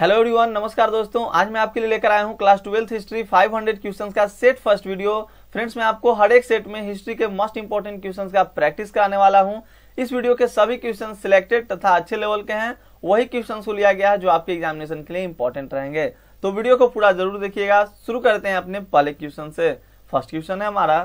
hello everyone नमस्कार दोस्तों आज मैं आपके लिए लेकर आया हूं क्लास ट्वेल्थ हिस्ट्री 500 क्वेश्चन का सेट फर्स्ट वीडियो फ्रेंड्स मैं आपको हर एक सेट में हिस्ट्री के मोस्ट इंपोर्टेंट क्वेश्चन का प्रैक्टिस कराने वाला हूं इस वीडियो के सभी क्वेश्चन सिलेक्टेड तथा अच्छे लेवल के हैं वही क्वेश्चन को लिया गया है जो आपके एग्जामिनेशन के लिए इंपॉर्टेंट रहेंगे तो वीडियो को पूरा जरूर देखिएगा शुरू करते हैं अपने पहले क्वेश्चन से फर्स्ट क्वेश्चन है हमारा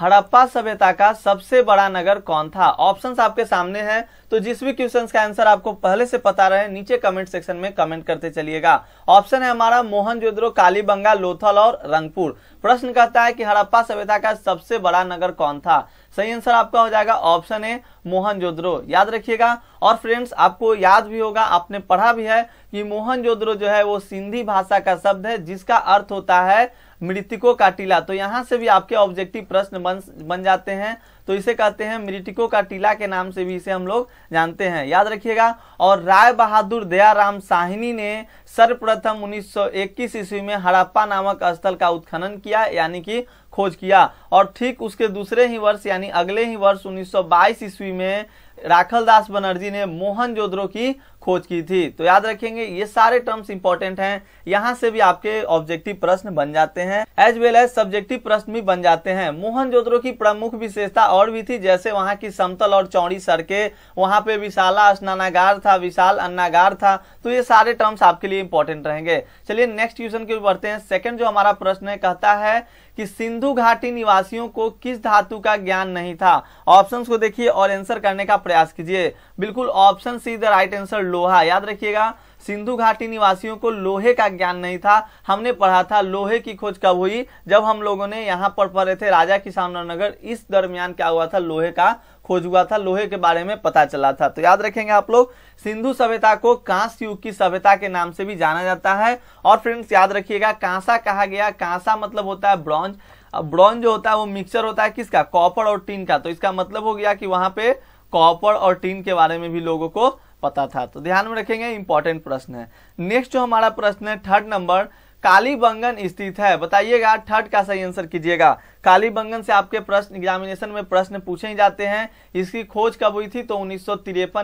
हड़प्पा सभ्यता का सबसे बड़ा नगर कौन था ऑप्शंस आपके सामने हैं तो जिस भी क्वेश्चन का आंसर आपको पहले से पता रहे नीचे कमेंट सेक्शन में कमेंट करते चलिएगा ऑप्शन है हमारा मोहनजोद्रो कालीबंगा लोथल और रंगपुर प्रश्न कहता है कि हड़प्पा सभ्यता का सबसे बड़ा नगर कौन था सही आंसर आपका हो जाएगा ऑप्शन है मोहनजोद्रो याद रखिएगा और फ्रेंड्स आपको याद भी होगा आपने पढ़ा भी है कि मोहनजोद्रो जो है वो सिंधी भाषा का शब्द है जिसका अर्थ होता है मृतिको का टीला तो यहाँ से भी आपके ऑब्जेक्टिव प्रश्न बन बन जाते हैं तो इसे कहते हैं मृतिको का टीला के नाम से भी इसे हम लोग जानते हैं याद रखिएगा और राय बहादुर दयाराम साहिनी ने सर्वप्रथम 1921 ईस्वी में हड़प्पा नामक स्थल का उत्खनन किया यानी कि खोज किया और ठीक उसके दूसरे ही वर्ष यानी अगले ही वर्ष 1922 ईस्वी में राखल दास बनर्जी ने मोहन की खोज की थी तो याद रखेंगे ये सारे टर्म्स इंपॉर्टेंट हैं यहाँ से भी आपके ऑब्जेक्टिव प्रश्न बन जाते हैं एज वेल एज सब्जेक्टिव प्रश्न भी बन जाते हैं मोहन जोदड़ो की प्रमुख विशेषता और भी थी जैसे वहाँ की समतल और चौड़ी सड़के वहाँ पे विशाला स्नानागार था विशाल अन्नागार था तो ये सारे टर्म्स आपके लिए इंपॉर्टेंट रहेंगे चलिए नेक्स्ट क्वेश्चन की ओर बढ़ते हैं सेकंड जो हमारा प्रश्न है कहता है कि सिंधु घाटी निवासियों को किस धातु का ज्ञान नहीं था ऑप्शंस को देखिए और आंसर करने का प्रयास कीजिए बिल्कुल option C the right answer लोहा याद रखिएगा सिंधु घाटी निवासियों को लोहे का ज्ञान नहीं था हमने पढ़ा था लोहे की खोज कब हुई जब हम लोगों ने यहाँ पर पढ़े थे राजा किसान नगर इस दरमियान क्या हुआ था लोहे का खोज हुआ था लोहे के बारे में पता चला था तो याद रखेंगे आप लोग सिंधु सभ्यता को कांस युग की सभ्यता के नाम से भी जाना जाता है और फ्रेंड्स याद रखिएगा कांसा कहा गया कांसा मतलब होता है ब्रॉन्ज अब ब्रॉन्ज जो होता है वो मिक्सचर होता है किसका कॉपर और टीन का तो इसका मतलब हो गया कि वहां पे कॉपर और टीन के बारे में भी लोगों को पता था तो ध्यान में रखेंगे इंपॉर्टेंट प्रश्न है नेक्स्ट जो हमारा प्रश्न है थर्ड नंबर कालीबंगन स्थित है बताइएगा थर्ड का सही आंसर कीजिएगा कालीबंगन से आपके प्रश्न एग्जामिनेशन में प्रश्न पूछे ही जाते हैं इसकी खोज कब हुई थी तो उन्नीस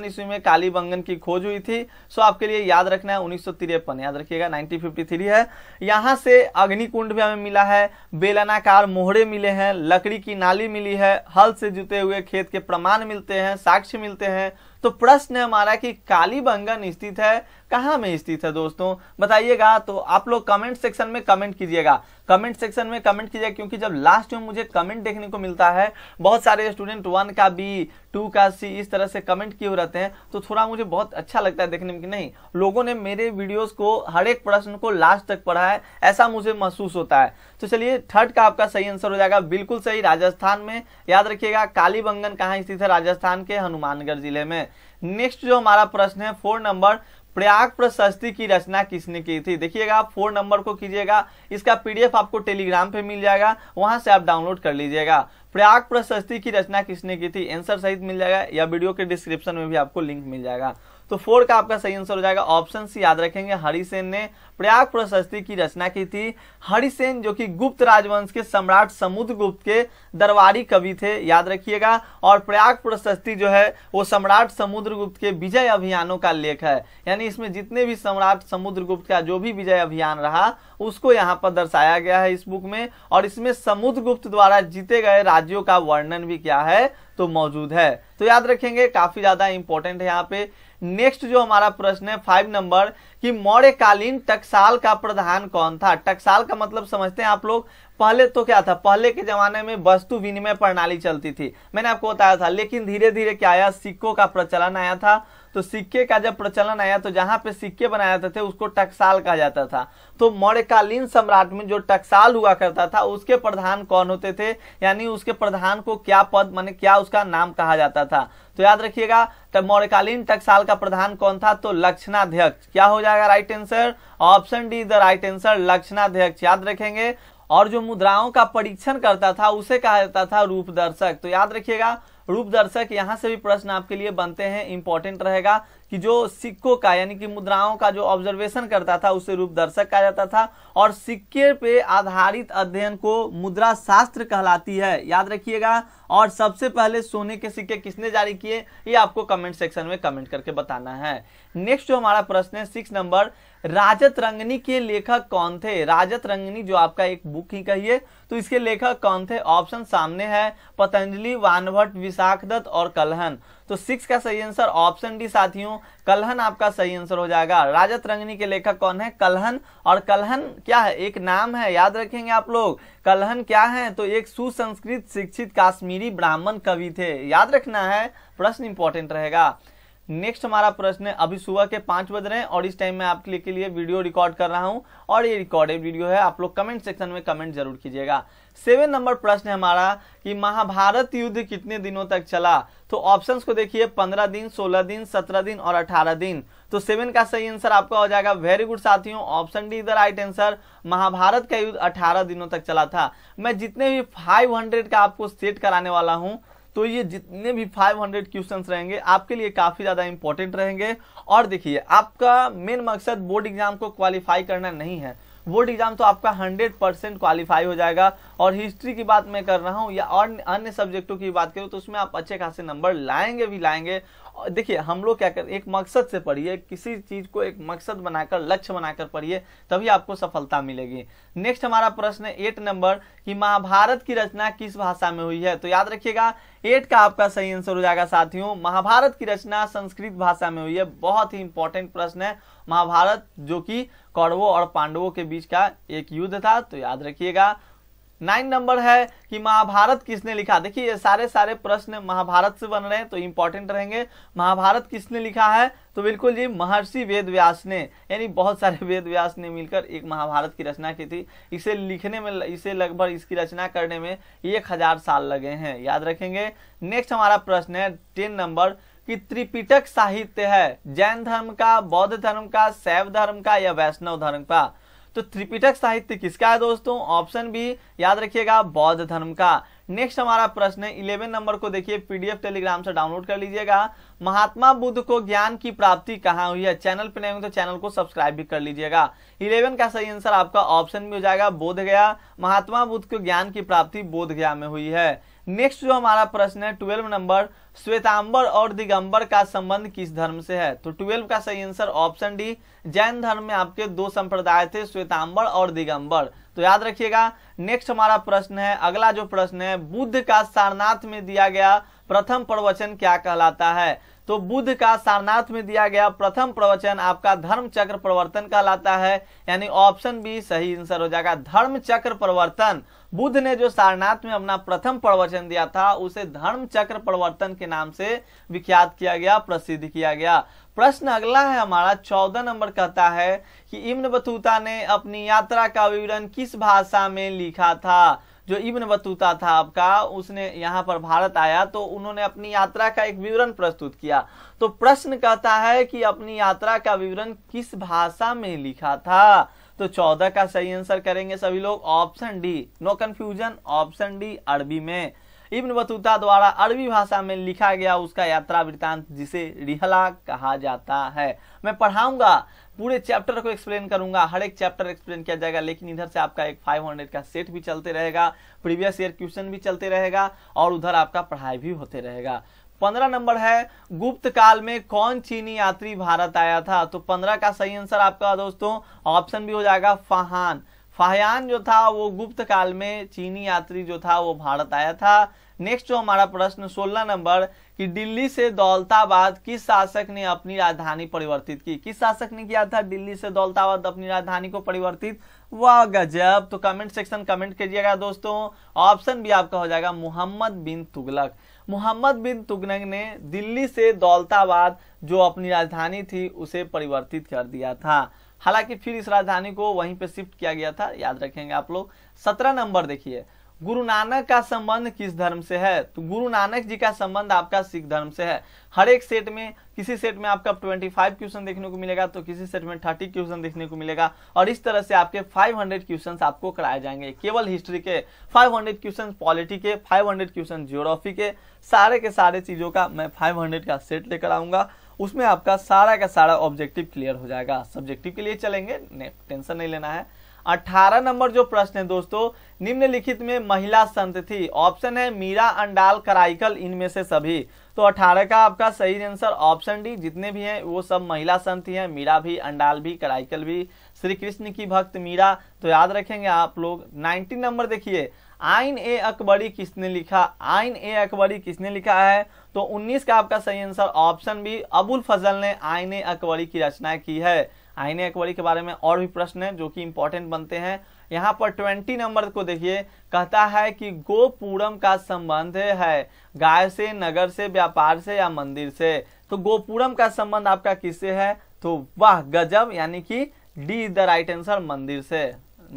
ईस्वी में कालीबंगन की खोज हुई थी सो आपके लिए याद रखना है उन्नीस याद रखिएगा 1953 है यहाँ से अग्निकुंड भी हमें मिला है बेलनाकार मोहरे मिले हैं लकड़ी की नाली मिली है हल से जुते हुए खेत के प्रमाण मिलते हैं साक्ष्य मिलते हैं तो प्रश्न है हमारा कि कालीबंगन स्थित है कहाँ में स्थित है दोस्तों बताइएगा तो आप लोग कमेंट सेक्शन में कमेंट कीजिएगा कमेंट सेक्शन में कमेंट कीजिए क्योंकि जब लास्ट में मुझे कमेंट देखने को मिलता है बहुत सारे स्टूडेंट वन का बी टू का सी इस तरह से कमेंट किए रहते हैं तो थोड़ा मुझे बहुत अच्छा लगता है देखने में कि नहीं लोगों ने मेरे वीडियोस को हर एक प्रश्न को लास्ट तक पढ़ा है ऐसा मुझे महसूस होता है तो चलिए थर्ड का आपका सही आंसर हो जाएगा बिल्कुल सही राजस्थान में याद रखिएगा कालीबंगन कहाँ स्थित है राजस्थान के हनुमानगढ़ जिले में नेक्स्ट जो हमारा प्रश्न है फोर नंबर प्रयाग प्रशस्ति की रचना किसने की थी देखिएगा आप फोर नंबर को कीजिएगा इसका पीडीएफ आपको टेलीग्राम पे मिल जाएगा वहां से आप डाउनलोड कर लीजिएगा प्रयाग प्रशस्ति की रचना किसने की थी आंसर सहित मिल जाएगा या वीडियो के डिस्क्रिप्शन में भी आपको लिंक मिल जाएगा तो फोर का आपका सही आंसर हो जाएगा ऑप्शन सी याद रखेंगे हरिसेन ने प्रयाग प्रशस्ति की रचना की थी हरिसेन जो कि गुप्त राजवंश के सम्राट समुद्र गुप्त के दरबारी कवि थे याद रखिएगा और प्रयाग प्रशस्ति जो है वो सम्राट समुद्रगुप्त के विजय अभियानों का लेख है यानी इसमें जितने भी सम्राट समुद्रगुप्त का जो भी विजय अभियान रहा उसको यहाँ पर दर्शाया गया है इस बुक में और इसमें समुद्रगुप्त द्वारा जीते गए राज्यों का वर्णन भी क्या है तो मौजूद है तो याद रखेंगे काफी ज्यादा इंपॉर्टेंट है यहाँ पे नेक्स्ट जो हमारा प्रश्न है फाइव नंबर कि मौर्यकालीन टक्साल का प्रधान कौन था टक्साल का मतलब समझते हैं आप लोग पहले तो क्या था पहले के जमाने में वस्तु विनिमय प्रणाली चलती थी मैंने आपको बताया था लेकिन धीरे धीरे क्या आया सिक्कों का प्रचलन आया था तो सिक्के का जब प्रचलन आया तो जहां पे सिक्के बनाए जाते थे उसको टकसाल कहा जाता था तो मौर्यकालीन सम्राट में जो टकसाल हुआ करता था उसके प्रधान कौन होते थे यानी उसके प्रधान को क्या पद माने क्या उसका नाम कहा जाता था तो याद रखिएगा तब मौर्यकालीन टकसाल का प्रधान कौन था तो लक्षणाध्यक्ष क्या हो जाएगा right answer option D the right answer लक्षणाध्यक्ष याद रखेंगे और जो मुद्राओं का परीक्षण करता था उसे कहा जाता था रूपदर्शक तो याद रखिएगा रूप दर्शक यहां से भी प्रश्न आपके लिए बनते हैं इंपॉर्टेंट रहेगा कि जो सिक्कों का यानी कि मुद्राओं का जो ऑब्जर्वेशन करता था उसे रूप दर्शक कहा जाता था और सिक्के पे आधारित अध्ययन को मुद्रा शास्त्र कहलाती है याद रखिएगा और सबसे पहले सोने के सिक्के किसने जारी किए ये आपको कमेंट सेक्शन में कमेंट करके बताना है नेक्स्ट जो हमारा प्रश्न है सिक्स नंबर राजत रंगनी के लेखक कौन थे राजत रंगनी जो आपका एक बुक ही कहिए तो इसके लेखक कौन थे ऑप्शन सामने है पतंजलि वानभट्ट विशाख दत्त और कलहन तो सिक्स का सही आंसर ऑप्शन डी साथियों कलहन आपका सही आंसर हो जाएगा राजत रंगनी के लेखक कौन है कलहन और कलहन क्या है एक नाम है याद रखेंगे आप लोग कलहन क्या है तो एक सुसंस्कृत शिक्षित काश्मीरी ब्राह्मण कवि थे याद रखना है प्रश्न इंपॉर्टेंट रहेगा नेक्स्ट हमारा प्रश्न है अभी सुबह के पांच बज रहे हैं और इस टाइम में आपके लिए के लिए वीडियो रिकॉर्ड कर रहा हूं और ये रिकॉर्डेड वीडियो है आप लोग कमेंट सेक्शन में कमेंट जरूर कीजिएगा सेवन नंबर प्रश्न है हमारा कि महाभारत युद्ध कितने दिनों तक चला तो ऑप्शंस को देखिए पंद्रह दिन सोलह दिन सत्रह दिन और अठारह दिन तो सेवन का सही आंसर आपका हो जाएगा वेरी गुड साथियों ऑप्शन डी इधर राइट आंसर महाभारत का युद्ध अठारह दिनों तक चला था मैं जितने भी फाइव हंड्रेड का आपको सेट कराने वाला हूँ तो ये जितने भी 500 क्वेश्चन रहेंगे आपके लिए काफ़ी ज़्यादा इंपॉर्टेंट रहेंगे और देखिए आपका मेन मकसद बोर्ड एग्जाम को क्वालिफाई करना नहीं है बोर्ड एग्जाम तो आपका 100 परसेंट क्वालिफाई हो जाएगा और हिस्ट्री की बात मैं कर रहा हूँ या और अन्य सब्जेक्टों की बात करूँ तो उसमें आप अच्छे खासे नंबर लाएंगे भी लाएंगे देखिए हम लोग क्या कर एक मकसद से पढ़िए किसी चीज को एक मकसद बनाकर लक्ष्य बनाकर पढ़िए तभी आपको सफलता मिलेगी नेक्स्ट हमारा प्रश्न है एट नंबर कि महाभारत की रचना किस भाषा में हुई है तो याद रखिएगा एट का आपका सही आंसर हो जाएगा साथियों महाभारत की रचना संस्कृत भाषा में हुई है बहुत ही इंपॉर्टेंट प्रश्न है महाभारत जो कि कौरवों और पांडवों के बीच का एक युद्ध था तो याद रखिएगा नाइन नंबर है कि महाभारत किसने लिखा देखिए ये सारे सारे प्रश्न महाभारत से बन रहे हैं तो इंपॉर्टेंट रहेंगे महाभारत किसने लिखा है तो बिल्कुल जी महर्षि वेद व्यास ने यानी बहुत सारे वेद व्यास ने मिलकर एक महाभारत की रचना की थी इसे लिखने में इसे लगभग इसकी रचना करने में एक हजार साल लगे हैं याद रखेंगे नेक्स्ट हमारा प्रश्न है टेन नंबर कि त्रिपिटक साहित्य है जैन धर्म का बौद्ध धर्म का शैव धर्म का या वैष्णव धर्म का तो त्रिपिटक साहित्य किसका है दोस्तों ऑप्शन बी याद रखिएगा बौद्ध धर्म का नेक्स्ट हमारा प्रश्न है इलेवन नंबर को देखिए पीडीएफ टेलीग्राम से डाउनलोड कर लीजिएगा महात्मा बुद्ध को ज्ञान की प्राप्ति कहाँ हुई है चैनल पर नहीं हुई तो चैनल को सब्सक्राइब भी कर लीजिएगा इलेवन का सही आंसर आपका ऑप्शन भी हो जाएगा बोध गया महात्मा बुद्ध को ज्ञान की प्राप्ति बोध गया में हुई है नेक्स्ट जो हमारा प्रश्न है ट्वेल्व नंबर श्वेतांबर और दिगंबर का संबंध किस धर्म से है तो ट्वेल्व का सही आंसर ऑप्शन डी जैन धर्म में आपके दो संप्रदाय थे श्वेतांबर और दिगंबर तो याद रखिएगा नेक्स्ट हमारा प्रश्न है अगला जो प्रश्न है बुद्ध का सारनाथ में दिया गया प्रथम प्रवचन क्या कहलाता है तो बुद्ध का सारनाथ में दिया गया प्रथम प्रवचन आपका धर्म चक्र प्रवर्तन कहलाता है यानी ऑप्शन बी सही आंसर हो जाएगा धर्म चक्र प्रवर्तन बुद्ध ने जो सारनाथ में अपना प्रथम प्रवचन दिया था उसे धर्म चक्र प्रवर्तन के नाम से विख्यात किया गया प्रसिद्ध किया गया प्रश्न अगला है हमारा चौदह नंबर कहता है कि इम्न बतूता ने अपनी यात्रा का विवरण किस भाषा में लिखा था जो इब्न बतूता था आपका उसने यहाँ पर भारत आया तो उन्होंने अपनी यात्रा का एक विवरण प्रस्तुत किया तो प्रश्न कहता है कि अपनी यात्रा का विवरण किस भाषा में लिखा था तो चौदह का सही आंसर करेंगे सभी लोग option D no confusion option D अरबी में इब्न बतूता द्वारा अरबी भाषा में लिखा गया उसका यात्रा वृत्तांत जिसे रिहला कहा जाता है मैं पढ़ाऊंगा पूरे चैप्टर को एक्सप्लेन करूंगा हर एक चैप्टर एक्सप्लेन किया जाएगा लेकिन इधर से आपका एक 500 का सेट भी चलते रहेगा प्रीवियस ईयर क्वेश्चन भी चलते रहेगा और उधर आपका पढ़ाई भी होते रहेगा पंद्रह नंबर है गुप्त काल में कौन चीनी यात्री भारत आया था तो पंद्रह का सही आंसर आपका दोस्तों ऑप्शन भी हो जाएगा फाहान फाहान जो था वो गुप्त काल में चीनी यात्री जो था वो भारत आया था नेक्स्ट जो हमारा प्रश्न सोलह नंबर कि दिल्ली से दौलताबाद किस शासक ने अपनी राजधानी परिवर्तित की किस शासक ने किया था दिल्ली से दौलताबाद अपनी राजधानी को परिवर्तित वाह गजब तो कमेंट सेक्शन कमेंट कीजिएगा दोस्तों ऑप्शन भी आपका हो जाएगा मोहम्मद बिन तुगलक मोहम्मद बिन तुगलक ने दिल्ली से दौलताबाद जो अपनी राजधानी थी उसे परिवर्तित कर दिया था हालांकि फिर इस राजधानी को वहीं पे शिफ्ट किया गया था याद रखेंगे आप लोग सत्रह नंबर देखिए गुरु नानक का संबंध किस धर्म से है तो गुरु नानक जी का संबंध आपका सिख धर्म से है हर एक सेट में किसी सेट में आपका 25 क्वेश्चन देखने को मिलेगा तो किसी सेट में 30 क्वेश्चन देखने को मिलेगा और इस तरह से आपके 500 क्वेश्चन आपको कराए जाएंगे केवल हिस्ट्री के 500 क्वेश्चन पॉलिटी के 500 क्वेश्चन जियोग्राफी के सारे के सारे चीज़ों का मैं फाइव का सेट लेकर आऊंगा उसमें आपका सारा का सारा ऑब्जेक्टिव क्लियर हो जाएगा सब्जेक्टिव के लिए चलेंगे टेंशन नहीं लेना है 18 नंबर जो प्रश्न है दोस्तों निम्नलिखित में महिला संत थी ऑप्शन है मीरा अंडाल कराइकल इनमें से सभी तो 18 का आपका सही आंसर ऑप्शन डी जितने भी हैं वो सब महिला संत हैं मीरा भी अंडाल भी कराइकल भी श्री कृष्ण की भक्त मीरा तो याद रखेंगे आप लोग 19 नंबर देखिए आइन ए अकबरी किसने लिखा आइन ए अकबरी किसने लिखा है तो 19 का आपका सही answer option B Abul Fazl ने आइन ए अकबरी की रचना की है आईने अकबरी के बारे में और भी प्रश्न है जो कि इंपॉर्टेंट बनते हैं यहाँ पर ट्वेंटी नंबर को देखिए कहता है कि गोपुरम का संबंध है गाय से नगर से व्यापार से या मंदिर से तो गोपुरम का संबंध आपका किससे है तो वह गजब यानी कि D is the right answer मंदिर से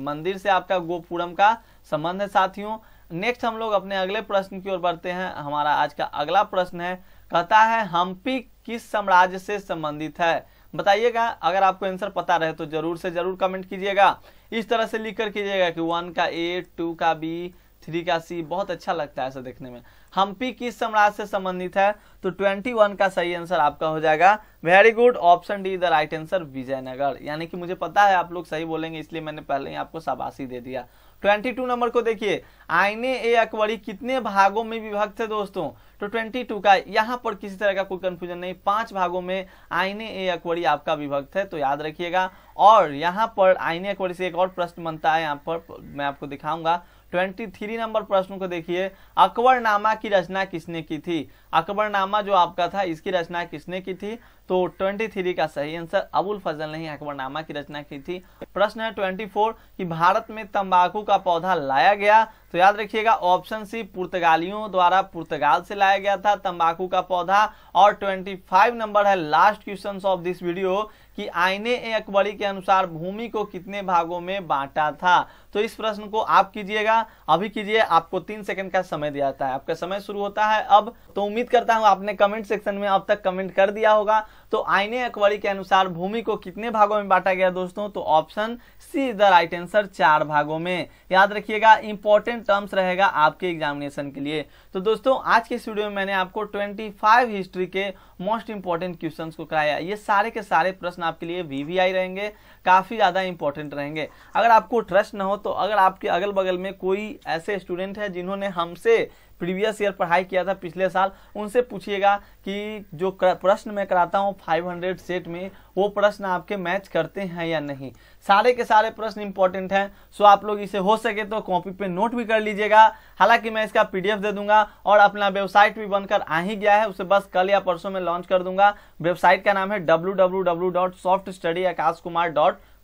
मंदिर से आपका गोपुरम का संबंध है साथियों नेक्स्ट हम लोग अपने अगले प्रश्न की ओर बढ़ते हैं हमारा आज का अगला प्रश्न है कहता है हम्पी किस साम्राज्य से संबंधित है बताइएगा अगर आपको आंसर पता रहे तो जरूर से जरूर कमेंट कीजिएगा इस तरह से लिख कर कीजिएगा कि वन का ए टू का बी थ्री का सी बहुत अच्छा लगता है ऐसा देखने में हम्पी किस साम्राज्य से संबंधित है तो ट्वेंटी वन का सही आंसर आपका हो जाएगा very good option D the right answer Vijayanagar यानी कि मुझे पता है आप लोग सही बोलेंगे इसलिए मैंने पहले ही आपको शाबाशी दे दिया ट्वेंटी टू नंबर को देखिए आईने ए अकबरी कितने भागों में विभक्त है दोस्तों तो ट्वेंटी टू का यहाँ पर किसी तरह का कोई कंफ्यूजन नहीं पांच भागों में आईने ए अकबरी आपका विभक्त है तो याद रखिएगा और यहाँ पर आईने अकबरी से एक और प्रश्न बनता है यहाँ पर मैं आपको दिखाऊंगा ट्वेंटी थ्री नंबर प्रश्न को देखिए अकबरनामा की रचना किसने की थी अकबरनामा जो आपका था इसकी रचना किसने की थी तो ट्वेंटी थ्री का सही आंसर अबुल फजल ने ही अकबरनामा की रचना की थी प्रश्न है ट्वेंटी फोर कि भारत में तंबाकू का पौधा लाया गया तो याद रखिएगा ऑप्शन सी पुर्तगालियों द्वारा पुर्तगाल से लाया गया था तंबाकू का पौधा और 25 नंबर है last question of this video कि आईने ए अकबरी के अनुसार भूमि को कितने भागों में बांटा था तो इस प्रश्न को आप कीजिएगा अभी कीजिए आपको तीन सेकंड का समय दिया जाता है आपका समय शुरू होता है अब तो उम्मीद करता हूं आपने कमेंट सेक्शन में अब तक कमेंट कर दिया होगा तो आईने अकबरी के अनुसार भूमि को कितने भागों में बांटा गया दोस्तों तो option C is the right answer चार भागों में याद रखिएगा इंपॉर्टेंट टर्म्स रहेगा आपके एग्जामिनेशन के लिए तो दोस्तों आज के इस वीडियो में मैंने आपको 25 हिस्ट्री के मोस्ट इंपॉर्टेंट क्वेश्चन को कराया ये सारे के सारे प्रश्न आपके लिए वीवीआई रहेंगे काफ़ी ज़्यादा इंपॉर्टेंट रहेंगे अगर आपको ट्रस्ट ना हो तो अगर आपके अगल बगल में कोई ऐसे स्टूडेंट है जिन्होंने हमसे प्रीवियस ईयर पढ़ाई किया था पिछले साल उनसे पूछिएगा कि जो प्रश्न मैं कराता हूँ 500 सेट में वो प्रश्न आपके मैच करते हैं या नहीं सारे के सारे प्रश्न इंपॉर्टेंट हैं सो आप लोग इसे हो सके तो कॉपी पे नोट भी कर लीजिएगा हालांकि मैं इसका पीडीएफ दे दूंगा और अपना वेबसाइट भी बनकर आ ही गया है उसे बस कल या परसों में लॉन्च कर दूंगा वेबसाइट का नाम है W W W dot dot soft study Akash Kumar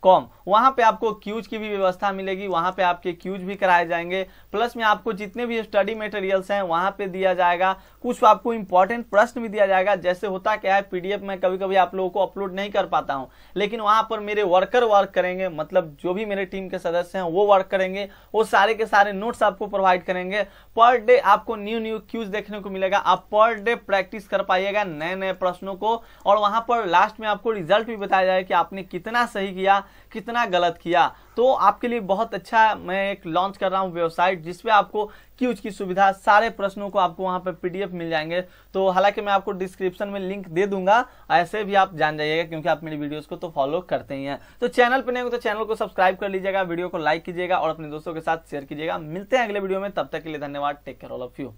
com वहां पे आपको क्यूज की भी व्यवस्था मिलेगी वहां पे आपके क्यूज भी कराए जाएंगे प्लस में आपको जितने भी स्टडी मटेरियल्स हैं वहां पे दिया जाएगा कुछ आपको इंपॉर्टेंट प्रश्न भी दिया जाएगा जैसे होता क्या है पीडीएफ में कभी कभी आप लोगों को अपलोड नहीं कर पाता हूं लेकिन वहां पर मेरे वर्कर वर्क करेंगे मतलब जो भी मेरे टीम के सदस्य हैं वो वर्क करेंगे वो सारे के सारे नोट्स आपको प्रोवाइड करेंगे पर डे आपको न्यू न्यू क्यूज देखने को मिलेगा आप पर डे प्रैक्टिस कर पाइएगा नए नए प्रश्नों को और वहां पर लास्ट में आपको रिजल्ट भी बताया जाएगा कि आपने कितना सही किया कितना गलत किया तो आपके लिए बहुत अच्छा मैं एक लॉन्च कर रहा हूँ वेबसाइट जिसपे आपको क्यूज की सुविधा सारे प्रश्नों को आपको वहाँ पर पीडीएफ मिल जाएंगे तो हालांकि मैं आपको डिस्क्रिप्शन में लिंक दे दूंगा ऐसे भी आप जान जाइएगा क्योंकि आप मेरी वीडियोज को तो फॉलो करते ही हैं तो चैनल पर नहीं हो तो चैनल को सब्सक्राइब कर लीजिएगा वीडियो को लाइक कीजिएगा और अपने दोस्तों के साथ शेयर कीजिएगा मिलते हैं अगले वीडियो में तब तक के लिए धन्यवाद take care all of you